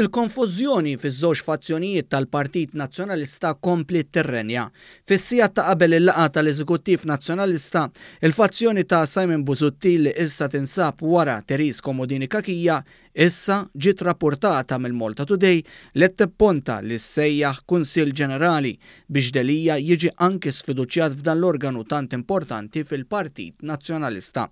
Il-konfużjoni fiż-żewġ fazzjonijiet tal-Partit Nazzjonalista kompli terrenja. Fis-sija ta' qabel il-laqa tal-Eżekuttiv Nazzjonalista, il-fazzjoni ta' Simon Buzutti li issa tinsab wara Teris Komodini Kakija issa ġiet rapportata mill-Malta Today li tepponta li sejjaħ Kunsil Ġenerali biex delija jiġi anki sfiduċjat f'dan l-organu tant importanti fil-Partit Nazzjonalista.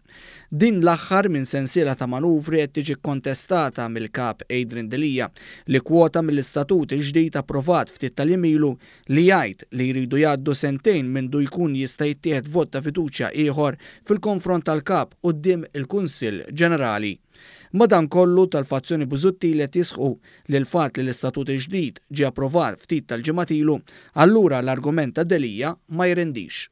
Din l-aħħar minn sensiela ta' manuvri qed tiġi kontestata mill-kap Adrian Delija li kwota mill-istatut il-ġdijt approvat ftit tal-imilu li jgħid li jridu jgħaddu sentejn mindu jkun jista' jittieħed vot ta' fiduċja ieħor fil-konfront tal-kap qudiem il-Kunsill Ġenerali. Madan kollu tal-fazzjoni buzutti li tisħu li l-fat li l-istatut il ġdid ġi approvat ftit tal-ġematilu, allura l-argument ta' Delija ma jirendix.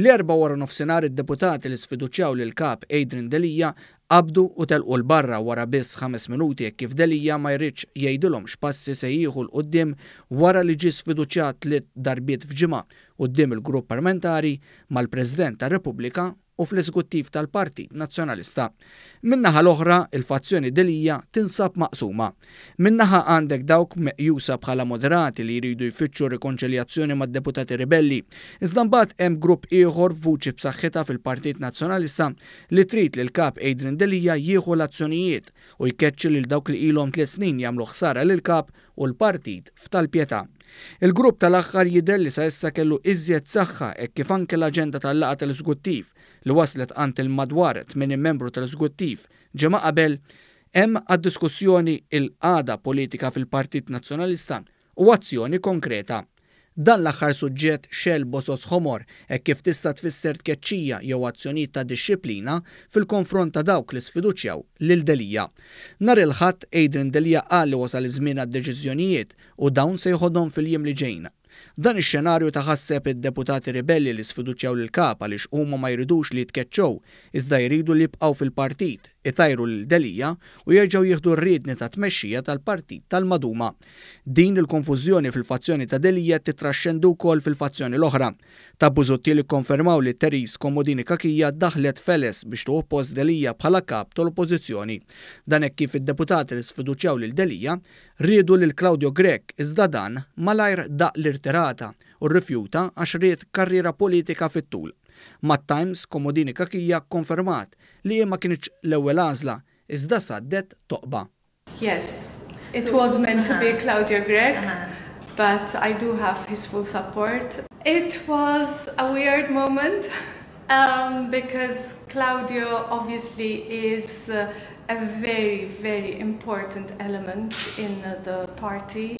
L-erba wara nofsenar id-deputati li sfiduċjaw l kap Adrian Delija Abdu u telqu l-barra wara biss 5 minuti jekk kif delija ma jridx jgħidilhom x'passi se jieħu l-qudiem wara li ġis fiduċjat li darbiet f'ġimgħa qudiem il-grupp parlamentari mal-President tar-Repubblika u fl-eżekuttiv tal-Partit Nazzjonalista. Minnaħa l-oħra, il-fazzjoni delija tinsab maqsuma. Minnaħa għandek dawk meqjusa bħala moderati li jridu jfittxu rikonċiljazzjoni mad deputati ribelli. Iżda mbagħad hemm grupp ieħor vuċi b'saħħitha fil-Partit Nazzjonalista li trid l kap Adrian Delija jieħu l-azzjonijiet u jkeċċi lil dawk li ilhom tliet snin jagħmlu ħsara lil kap u l-partit f'tal-pjetà. Il-grupp tal-axħar jider li sa' issa kellu iżjed saħħa e kif anke l aġenda tal-laqa tal-izguttiv li waslet għant il-madwar 8 membru tal-izguttiv ġema qabel hemm għad-diskussjoni il-qada politika fil-Partit Nazzjonalista u azzjoni konkreta Dan l-aħħar suġġett xel bozoz ħomor e kif tista' tfisser tkeċċija jew azzjonijiet ta' disċiplina fil-konfront ta' dawk li sfiduċjaw l Delija. Nar il-ħadd Adrian Delija qal wasal iż-żmien għad-deċiżjonijiet u dawn se jħodhom fil-jiem li ġejna. Dan ix-xenarju ta' ħasseb id-deputati ribelli li sfiduċjaw l kap għaliex huma ma jridux li tkeċċow iżda jridu li jibqgħu fil-partit itajru l-delija u jerġaw jieħdu r ridni ta' tmexxija tal-partit tal-Maduma. Din il-konfużjoni fil-fazzjoni ta' delija titraxxendu wkoll fil-fazzjoni l-oħra. Tabbużotti li konfermaw li Teris Komodini Kakija daħlet feles biex tuħoppos delija bħala kap tal-oppożizzjoni. Dan hekk kif id-deputati li sfiduċjaw l delija riedu lil Claudio Grek iżda dan malajr daq l-irterata u rrifjuta għax rrid karriera politika fit-tul Mat Times Komodini Kakija konfermat li ma kienċ l ewel għazla, iżda saddet toqba. Yes, it was meant to be Claudio Gregg, but I do have his full support. It was a weird moment um, because Claudio obviously is uh, a very, very important element in uh, the party.